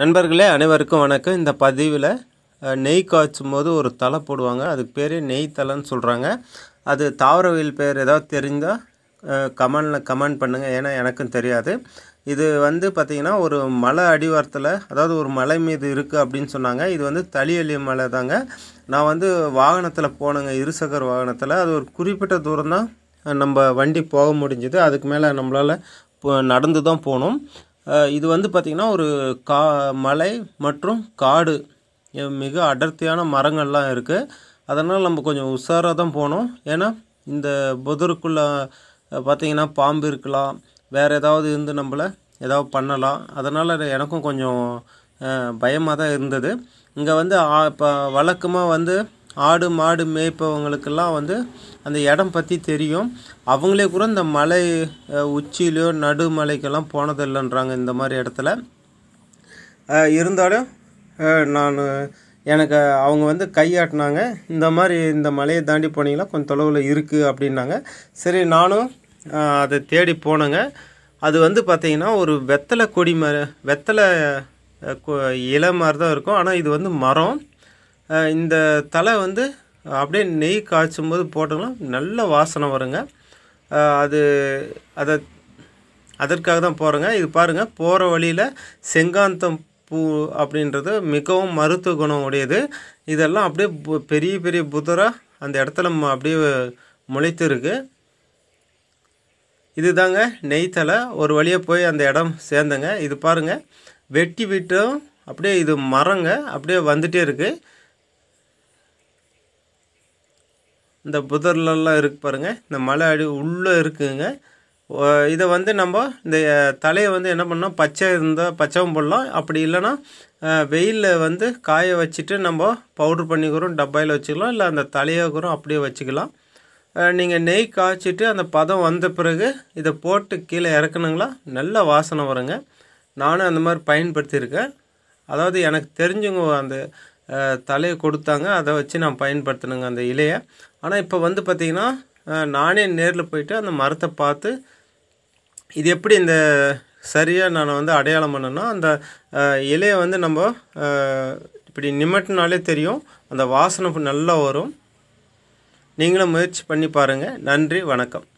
நண்பர்களே அனைவருக்கும் வணக்கம் இந்த பதிவில் நெய் காய்ச்சும் போது ஒரு தலை போடுவாங்க அதுக்கு பேர் நெய் தலைன்னு சொல்கிறாங்க அது தாவரவியல் பேர் ஏதாவது தெரிந்தால் கமெண்டில் கமெண்ட் பண்ணுங்கள் ஏன்னா எனக்கும் தெரியாது இது வந்து பார்த்திங்கன்னா ஒரு மலை அடிவாரத்தில் அதாவது ஒரு மலை மீது இருக்குது அப்படின்னு சொன்னாங்க இது வந்து தளியலி மலை தாங்க நான் வந்து வாகனத்தில் போனேங்க இருசக்கர வாகனத்தில் அது ஒரு குறிப்பிட்ட தூரம் தான் நம்ம வண்டி போக முடிஞ்சுது அதுக்கு மேலே நம்மளால் நடந்து தான் போகணும் இது வந்து பார்த்திங்கன்னா ஒரு கா மலை மற்றும் காடு மிக அடர்த்தியான மரங்கள்லாம் இருக்குது அதனால் நம்ம கொஞ்சம் உஷாராக தான் போனோம் ஏன்னா இந்த புதருக்குள்ளே பார்த்திங்கன்னா பாம்பு இருக்கலாம் வேறு ஏதாவது இருந்து நம்மளை ஏதாவது பண்ணலாம் அதனால் எனக்கும் கொஞ்சம் பயமாக தான் இருந்தது இங்கே வந்து இப்போ வழக்கமாக வந்து ஆடு மாடு மேய்ப்பவங்களுக்கெல்லாம் வந்து அந்த இடம் பற்றி தெரியும் அவங்களே கூட இந்த மலை உச்சியிலையோ நடுமலைக்கெல்லாம் போனதில்லைன்றாங்க இந்த மாதிரி இடத்துல இருந்தாலும் நான் எனக்கு அவங்க வந்து கையாட்டினாங்க இந்த மாதிரி இந்த மலையை தாண்டி போனீங்கன்னா கொஞ்சம் தொலைவில் இருக்குது அப்படின்னாங்க சரி நானும் அதை தேடி போனேங்க அது வந்து பார்த்திங்கன்னா ஒரு வெத்தலை கொடி மாதிரி வெத்தலை இலை மாதிரி தான் இருக்கும் ஆனால் இது வந்து மரம் இந்த தலை வந்து அப்படியே நெய் காய்ச்சும் போது போட்டோம்னா நல்ல வாசனை வருங்க அது அதை அதற்காக தான் போகிறேங்க இது பாருங்கள் போகிற வழியில் செங்காந்தம் பூ அப்படின்றது மிகவும் மருத்துவ குணம் உடையது இதெல்லாம் அப்படியே பெரிய பெரிய புதராக அந்த இடத்துல அப்படியே முளைத்து இருக்குது இது தாங்க நெய்த்தலை ஒரு வழியாக போய் அந்த இடம் சேர்ந்தங்க இது பாருங்கள் வெட்டி விட்டும் அப்படியே இது மரங்க அப்படியே வந்துகிட்டே இருக்குது இந்த புதர்லலாம் இருக்குது பாருங்கள் இந்த மலை அடி உள்ளே இருக்குதுங்க இதை வந்து நம்ம இந்த தலையை வந்து என்ன பண்ணோம் பச்சை இருந்தால் பச்சவும் போடலாம் அப்படி இல்லைன்னா வெயிலில் வந்து காய வச்சுட்டு நம்ம பவுடர் பண்ணிக்கிறோம் டப்பாயில் வச்சுக்கலாம் இல்லை அந்த தலையை கூட அப்படியே வச்சுக்கலாம் நீங்கள் நெய் காய்ச்சிட்டு அந்த பதம் வந்த பிறகு இதை போட்டு கீழே இறக்குனுங்களா நல்ல வாசனை வருங்க நானும் அந்த மாதிரி பயன்படுத்தியிருக்கேன் அதாவது எனக்கு தெரிஞ்சவங்க அந்த தலையை கொடுத்தாங்க அதை வச்சு நான் பயன்படுத்தணுங்க அந்த இலையை ஆனால் இப்போ வந்து பார்த்திங்கன்னா நானே நேரில் போயிட்டு அந்த மரத்தை பார்த்து இது எப்படி இந்த சரியாக நான் வந்து அடையாளம் பண்ணேன்னா அந்த இலையை வந்து நம்ம இப்படி நிமிட்டினாலே தெரியும் அந்த வாசனை நல்லா வரும் நீங்களும் முயற்சி பண்ணி பாருங்கள் நன்றி வணக்கம்